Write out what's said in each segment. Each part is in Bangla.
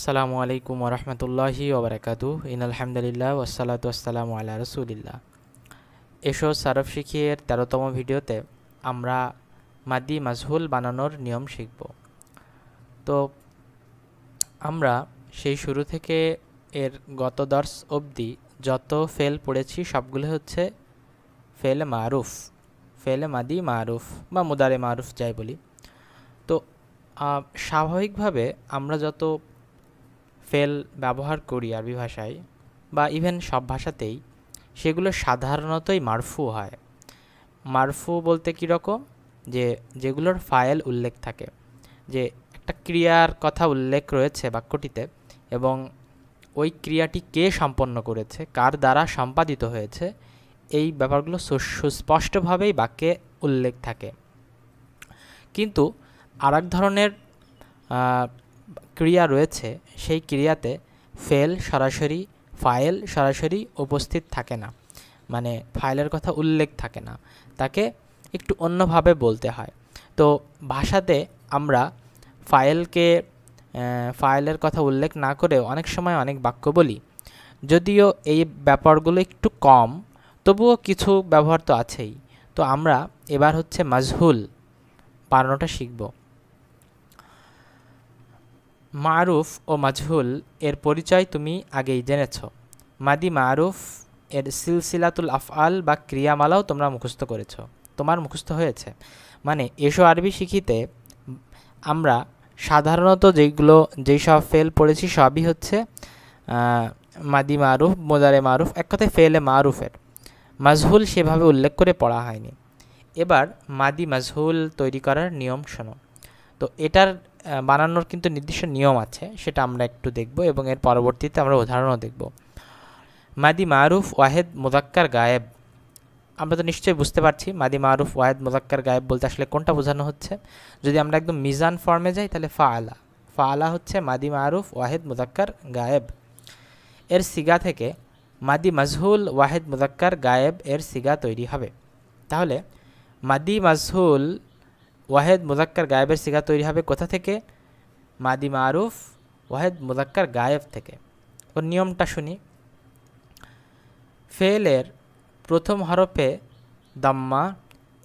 আসসালামু আলাইকুম ওরহমতুল্লাহি ওবরাকাতু ইন আলহামদুলিল্লাহ ওসালাত আসসালামু আল্লাহ রসুলিল্লা এসো সারফ শিখিয়ের তেরোতম ভিডিওতে আমরা মাদি মাজহুল বানানোর নিয়ম শিখব তো আমরা সেই শুরু থেকে এর গত দর্শ অবধি যত ফেল পড়েছি সবগুলো হচ্ছে ফেল মারুফ ফেল মাদি মারুফ বা মুদারে মারুফ যাই বলি তো স্বাভাবিকভাবে আমরা যত ফেল ব্যবহার করি আরবি ভাষায় বা ইভেন সব ভাষাতেই সেগুলো সাধারণতই মারফু হয় মারফু বলতে কীরকম যে যেগুলোর ফাইল উল্লেখ থাকে যে একটা ক্রিয়ার কথা উল্লেখ রয়েছে বাক্যটিতে এবং ওই ক্রিয়াটি কে সম্পন্ন করেছে কার দ্বারা সম্পাদিত হয়েছে এই ব্যাপারগুলো সুস্পষ্টভাবেই বাক্যে উল্লেখ থাকে কিন্তু আর ধরনের ক্রিয়া রয়েছে সেই ক্রিয়াতে ফেল সরাসরি ফাইল সরাসরি উপস্থিত থাকে না মানে ফাইলের কথা উল্লেখ থাকে না তাকে একটু অন্যভাবে বলতে হয় তো ভাষাতে আমরা ফাইলকে ফাইলের কথা উল্লেখ না করেও অনেক সময় অনেক বাক্য বলি যদিও এই ব্যাপারগুলো একটু কম তবুও কিছু ব্যবহার তো আছেই তো আমরা এবার হচ্ছে মাজহুল বানানোটা শিখব মারুফ ও মাজহুল এর পরিচয় তুমি আগেই জেনেছ মাদি মারুফ এর সিলসিলাতুল আফআল বা ক্রিয়ামালাও তোমরা মুখস্থ করেছ তোমার মুখস্থ হয়েছে মানে এসো আরবি শিখিতে আমরা সাধারণত যেগুলো যেই সব ফেল পড়েছি সবই হচ্ছে মাদি মারুফ মোদারে মারুফ এক কথায় ফেলে মারুফের মাজহুল সেভাবে উল্লেখ করে পড়া হয়নি এবার মাদি মাজহুল তৈরি করার নিয়ম শোনো তো এটার বানানোর কিন্তু নির্দিষ্ট নিয়ম আছে সেটা আমরা একটু দেখব এবং এর পরবর্তীতে আমরা উদাহরণও দেখব মাদি মারুফ ওয়াহেদ মোজাক্কার গায়েব আমরা তো নিশ্চয়ই বুঝতে পারছি মাদি মারুফ ওয়াহেদ মোজাক্কার গায়েব বলতে আসলে কোনটা বোঝানো হচ্ছে যদি আমরা একদম মিজান ফর্মে যাই তাহলে ফা আলা ফা আলা হচ্ছে মাদি মারুফ ওয়াহেদ মোজাক্কার গায়েব এর সিগা থেকে মাদি মাজহুল ওয়াহেদ মুজাক্কার গায়েব এর সিগা তৈরি হবে তাহলে মাদি মাজহুল ওয়াহেদ মোজাক্কার গায়েবের সিগা তৈরি হবে কোথা থেকে মাদি মারুফ ওয়াহেদ মোজাক্কার গায়েব থেকে ওর নিয়মটা শুনি ফেলের প্রথম হরফে দাম্মা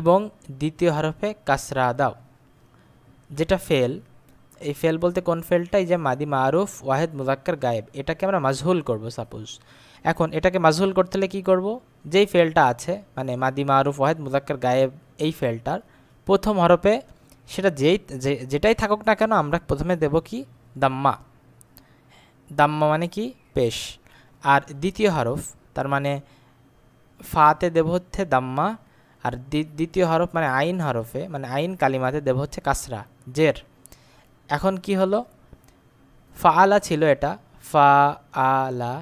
এবং দ্বিতীয় হরফে কাসরা দাও যেটা ফেল এই ফেল বলতে কোন ফেলটাই যে মাদি মারুফ ওয়াহেদ মুজাক্কার গায়েব এটাকে আমরা মাজহুল করব সাপোজ এখন এটাকে মাজহুল করতে হলে কী করব যেই ফেলটা আছে মানে মাদি মারুফ ওয়াহেদ মুজাক্কার গায়েব এই ফেলটার প্রথম হরফে সেটা যেই যেটাই থাকুক না কেন আমরা প্রথমে দেব কি দাম্মা দাম্মা মানে কি পেশ আর দ্বিতীয় হরফ তার মানে ফাতে দেব হচ্ছে দাম্মা আর দ্বিতীয় হরফ মানে আইন হরফে মানে আইন কালিমাতে দেব হচ্ছে কাসরা জের এখন কি হলো ফালা ছিল এটা ফা আলা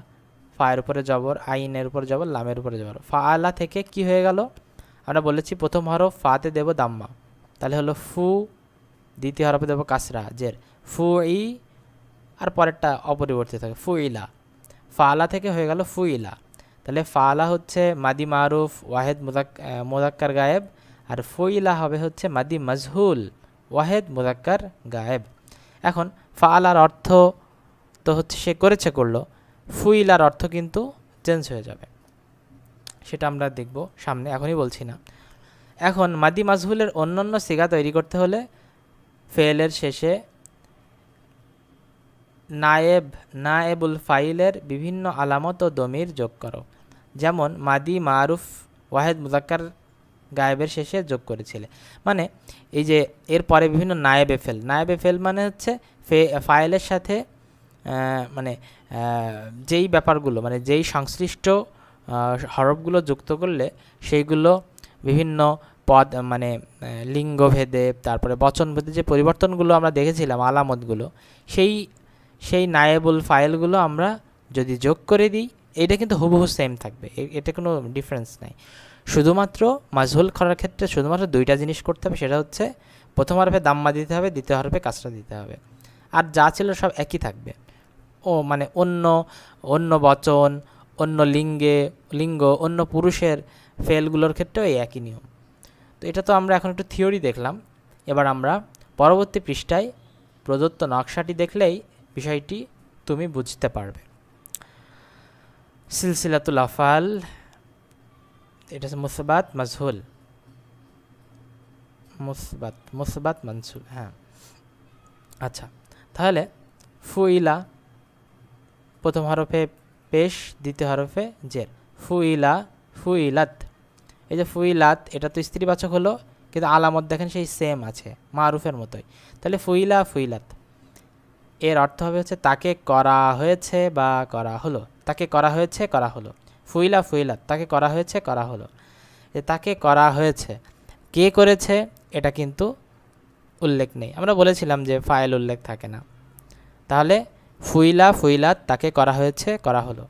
ফায়ের উপরে জবর আইনের উপরে জবর লামের উপরে জবর ফা আলা থেকে কি হয়ে গেল আমরা বলেছি প্রথম হরফ ফাতে দেব দাম্মা তাহলে হলো ফু দ্বিতীয় হরফে দেবো কাসরা জের ফু ই আর পরেরটা অপরিবর্তিত থাকে ফু ইলা ফালা থেকে হয়ে গেল ফু ইলা তাহলে ফালা হচ্ছে মাদি মারুফ ওয়াহেদ মুদাক মোদাক্কার গায়েব আর ইলা হবে হচ্ছে মাদি মজহুল ওয়াহেদ মোদাক্কার গায়েব এখন ফালার অর্থ তো হচ্ছে সে করেছে করলো ফুইলার অর্থ কিন্তু চেঞ্জ হয়ে যাবে সেটা আমরা দেখব সামনে এখনই বলছি না এখন মাদি মাজহুলের অন্যান্য সিগা তৈরি করতে হলে ফেলের শেষে নায়েব নায়েবুল ফাইলের বিভিন্ন আলামত ও দমির যোগ করো যেমন মাদি মারুফ ওয়াহেদ মুজাক্কার গায়েবের শেষে যোগ করেছিলে মানে এই যে এরপরে বিভিন্ন নায়েবে ফেল নায়েবে ফেল মানে হচ্ছে ফে ফাইলের সাথে মানে যেই ব্যাপারগুলো মানে যেই সংশ্লিষ্ট হরফগুলো যুক্ত করলে সেইগুলো বিভিন্ন পদ মানে লিঙ্গভেদে তারপরে বচনভেদে যে পরিবর্তনগুলো আমরা দেখেছিলাম আলামতগুলো সেই সেই নায়েবল ফাইলগুলো আমরা যদি যোগ করে দিই এটা কিন্তু হুবহু সেম থাকবে এটা কোনো ডিফারেন্স নাই শুধুমাত্র মাজহুল করার ক্ষেত্রে শুধুমাত্র দুইটা জিনিস করতে হবে সেটা হচ্ছে প্রথম হরফে দাম্মা দিতে হবে দ্বিতীয় হরফে কাজটা দিতে হবে আর যা ছিল সব একই থাকবে ও মানে অন্য অন্য বচন অন্য লিঙ্গে লিঙ্গ অন্য পুরুষের ফেলগুলোর ক্ষেত্রেও এই একই নিয়ম তো এটা তো আমরা এখন একটু থিওরি দেখলাম এবার আমরা পরবর্তী পৃষ্ঠায় প্রদত্ত নকশাটি দেখলেই বিষয়টি তুমি বুঝতে পারবে সিলসিলাতুল আফাল এটা হচ্ছে মুসবাত মাজহুল মুসবাত মুসবাত মানসুল হ্যাঁ আচ্ছা তাহলে ফুইলা প্রথম হরফে পেশ দ্বিতীয় হরফে জের ফুইলা ফুইলাত এই যে ফুইলাত এটা তো স্ত্রীবাচক হলো কিন্তু আলামত দেখেন সেই সেম আছে মারুফের মতোই তাহলে ফুইলা ফুইলাত এর অর্থ হবে হচ্ছে তাকে করা হয়েছে বা করা হলো তাকে করা হয়েছে করা হলো ফুইলা ফুইলাত তাকে করা হয়েছে করা হলো যে তাকে করা হয়েছে কে করেছে এটা কিন্তু উল্লেখ নেই আমরা বলেছিলাম যে ফাইল উল্লেখ থাকে না তাহলে ফুইলা ফুইলাত তাকে করা হয়েছে করা হলো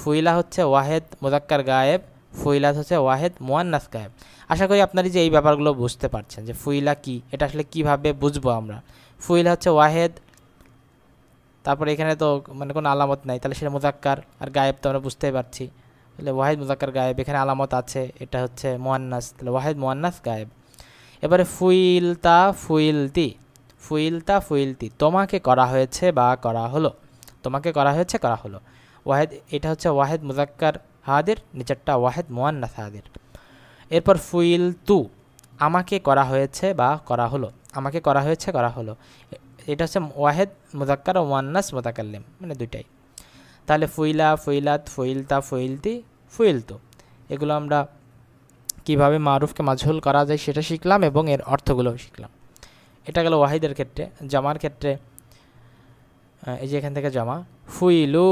ফুইলা হচ্ছে ওয়াহেদ মোজাক্কার গায়েব ফুইলাত হচ্ছে ওয়াহেদ মোয়ান্নাস গায়েব আশা করি আপনারই যে এই ব্যাপারগুলো বুঝতে পারছেন যে ফুইলা কি এটা আসলে কিভাবে বুঝবো আমরা ফুইলা হচ্ছে ওয়াহেদ তারপর এখানে তো মানে কোনো আলামত নাই তাহলে সেটা মোজাক্কার আর গায়েব তো আমরা বুঝতেই পারছি তাহলে ওয়াহেদ মোজাক্কার গায়েব এখানে আলামত আছে এটা হচ্ছে মোয়ান্নাস তাহলে ওয়াহেদ মোয়ান্নাস গায়েব এবারে ফুইলতা ফুইলতি ফুইলতা ফুইলতি তোমাকে করা হয়েছে বা করা হলো তোমাকে করা হয়েছে করা হলো ওয়াহেদ এটা হচ্ছে ওয়াহেদ মুজাক্কার হাদের নিচারটা ওয়াহেদ মোয়ান্নাস হাদের এরপর ফুইল তু আমাকে করা হয়েছে বা করা হলো আমাকে করা হয়েছে করা হলো এটা হচ্ছে ওয়াহেদ মুজাক্কার ও মোয়ান্নাস মোতাকাল্লিম মানে দুইটাই তাহলে ফুইলা ফুইলাত ফুইলতা ফুইলতি ফুইলতু এগুলো আমরা কিভাবে মারুফকে মাঝুল করা যায় সেটা শিখলাম এবং এর অর্থগুলোও শিখলাম এটা গেল ওয়াহিদের ক্ষেত্রে জামার ক্ষেত্রে এই যে এখান থেকে জামা ফুইলু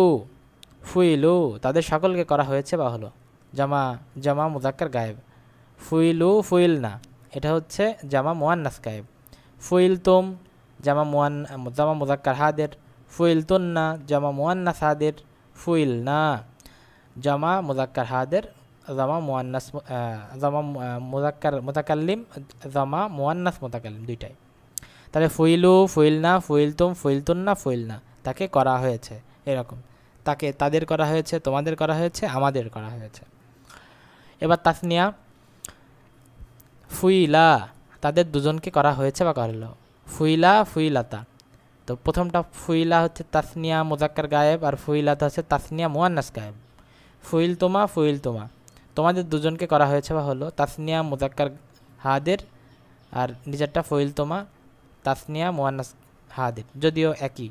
ফুইলু তাদের সকলকে করা হয়েছে বা হলো জামা জামা মুজাক্কার গায়েব ফুইলু ফুইল না এটা হচ্ছে জামা মোয়ান্নাস গায়েব ফুইল তুম জামা মোয়ান জামা মুজাক্কার হাদের ফুইল না জামা মোয়ান্নাস হাদের ফুইল না জামা মুজাক্কার হাদের জামা মোয়ান্নাস জামা মুজাক্কার মুতাকাল্লিম জামা মোয়ান্নাস মুতাকাল্লিম দুইটাই তাহলে ফুইলু ফুইল না ফুইল তুম ফুইল তুন না ফুইল না তাকে করা হয়েছে এরকম তাকে তাদের করা হয়েছে তোমাদের করা হয়েছে আমাদের করা হয়েছে এবার তাসনিয়া ফুইলা তাদের দুজনকে করা হয়েছে বা করলো ফুইলা ফুইলাতা তো প্রথমটা ফুইলা হচ্ছে তাসনিয়া মোজাক্কার গায়েব আর ফুইলাতা হচ্ছে তাসনিয়া মুয়ান্নাস গায়েব ফুইল তোমা ফুইল তোমা তোমাদের দুজনকে করা হয়েছে বা হলো তাসনিয়া মোজাক্কার হাদের আর নিজেরটা ফুইল তোমা তাসনিয়া মোয়ানাস হাদিফ যদিও একই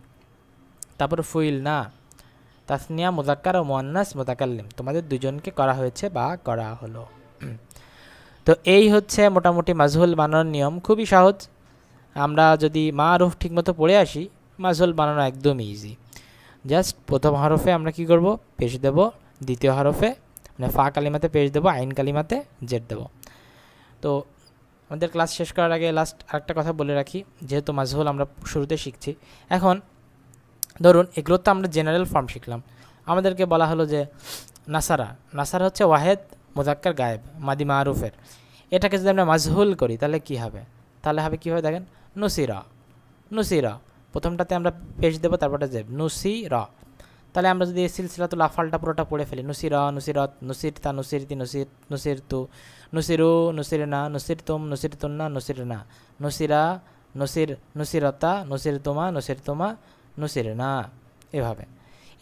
তারপর ফুইল না তাসনিয়া মুজাক্কার ও মোয়ান্নাস মোতাকাল্লিম তোমাদের দুজনকে করা হয়েছে বা করা হলো তো এই হচ্ছে মোটামুটি মাজহুল বানানোর নিয়ম খুবই সহজ আমরা যদি মা আরফ ঠিকমতো পড়ে আসি মাজহুল বানানো একদমই ইজি জাস্ট প্রথম হরফে আমরা কি করব পেশ দেব দ্বিতীয় হরফে মানে ফা কালিমাতে পেশ দেব আইন কালিমাতে জেট দেব তো আমাদের ক্লাস শেষ করার আগে লাস্ট আরেকটা কথা বলে রাখি যেহেতু মাজহুল আমরা শুরুতে শিখছি এখন ধরুন এগুলো তো আমরা জেনারেল ফর্ম শিখলাম আমাদেরকে বলা হলো যে নাসারা নাসারা হচ্ছে ওয়াহেদ মোজাক্কার গায়েব মাদি মারুফের এটাকে যদি আমরা মাজহুল করি তাহলে কি হবে তাহলে হবে কী হবে দেখেন নুসিরা নুসিরা প্রথমটাতে আমরা পেশ দেবো তারপরটা যে নুসি র তাহলে আমরা যদি এই তো লাফালটা পুরোটা পড়ে ফেলি নুসির নুসিরত নুসির তা নুসিরতি নুসির নুসির তু নুসিরু নুসিরনা নুসির তুম নুসির তুন্না নুসির না নুসিরা নসির নসিরতা নসির তোমা নসির তোমা নসির না এভাবে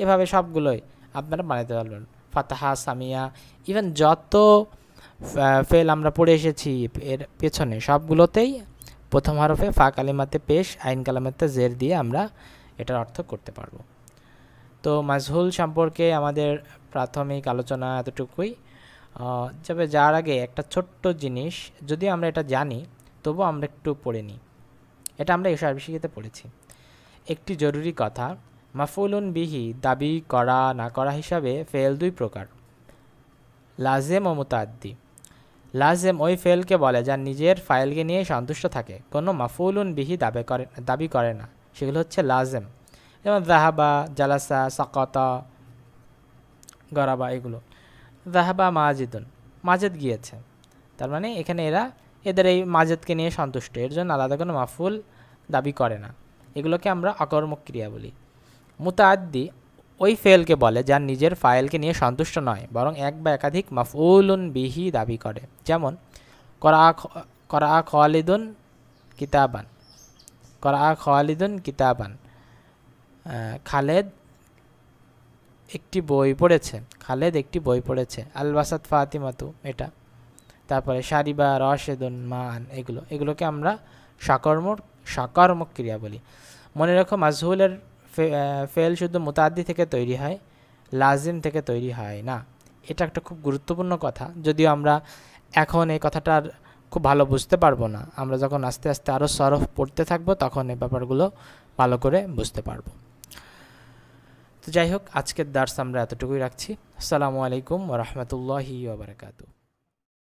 এভাবে সবগুলোই আপনারা বানাতে পারবেন ফাতাহা সামিয়া ইভেন যত ফেল আমরা পড়ে এসেছি এর পেছনে সবগুলোতেই প্রথম হরফে ফা কালিমাতে পেশ আইন কালামাতে জের দিয়ে আমরা এটার অর্থ করতে পারবো তো মাজহুল সম্পর্কে আমাদের প্রাথমিক আলোচনা এতটুকুই তবে যার আগে একটা ছোট্ট জিনিস যদি আমরা এটা জানি তবু আমরা একটু পড়ে নিই এটা আমরা এসব আবিষ্কৃতে পড়েছি একটি জরুরি কথা মাফুলুন বিহি দাবি করা না করা হিসাবে ফেল দুই প্রকার লাজেম ও মোতাদ্দি লাজেম ওই ফেলকে বলে যা নিজের ফাইলকে নিয়ে সন্তুষ্ট থাকে কোনো মাফুলুন বিহি দাবি করে দাবি করে না সেগুলো হচ্ছে লাজেম যেমন জাহাবা জালাসা সাকতা গরাবা এগুলো জাহাবা মাজিদুন মাজেদ গিয়েছে তার মানে এখানে এরা এদের এই মাজেদকে নিয়ে সন্তুষ্ট এর জন্য আলাদা কোনো মাফুল দাবি করে না এগুলোকে আমরা অকর্মক ক্রিয়া বলি মুতাদ্দি ওই ফেলকে বলে যার নিজের ফাইলকে নিয়ে সন্তুষ্ট নয় বরং এক বা একাধিক উন বিহি দাবি করে যেমন করা করা খালিদুন কিতাবান করা খালিদুন কিতাবান খালেদ একটি বই পড়েছে খালেদ একটি বই পড়েছে আলবাসাদ ফাতিমাতু এটা তারপরে সারিবা রশেদুন মান এগুলো এগুলোকে আমরা সাকর্ম সাকর্মক ক্রিয়া বলি মনে রাখো মাজহুলের ফেল শুধু মোতাদ্দি থেকে তৈরি হয় লাজিম থেকে তৈরি হয় না এটা একটা খুব গুরুত্বপূর্ণ কথা যদিও আমরা এখন এই কথাটার খুব ভালো বুঝতে পারবো না আমরা যখন আস্তে আস্তে আরও সরফ পড়তে থাকবো তখন এই ব্যাপারগুলো ভালো করে বুঝতে পারবো তো যাই হোক আজকের দার্স আমরা এতটুকুই রাখছি আসসালামু আলাইকুম রহমতুল্লাহি ওবরাকাতু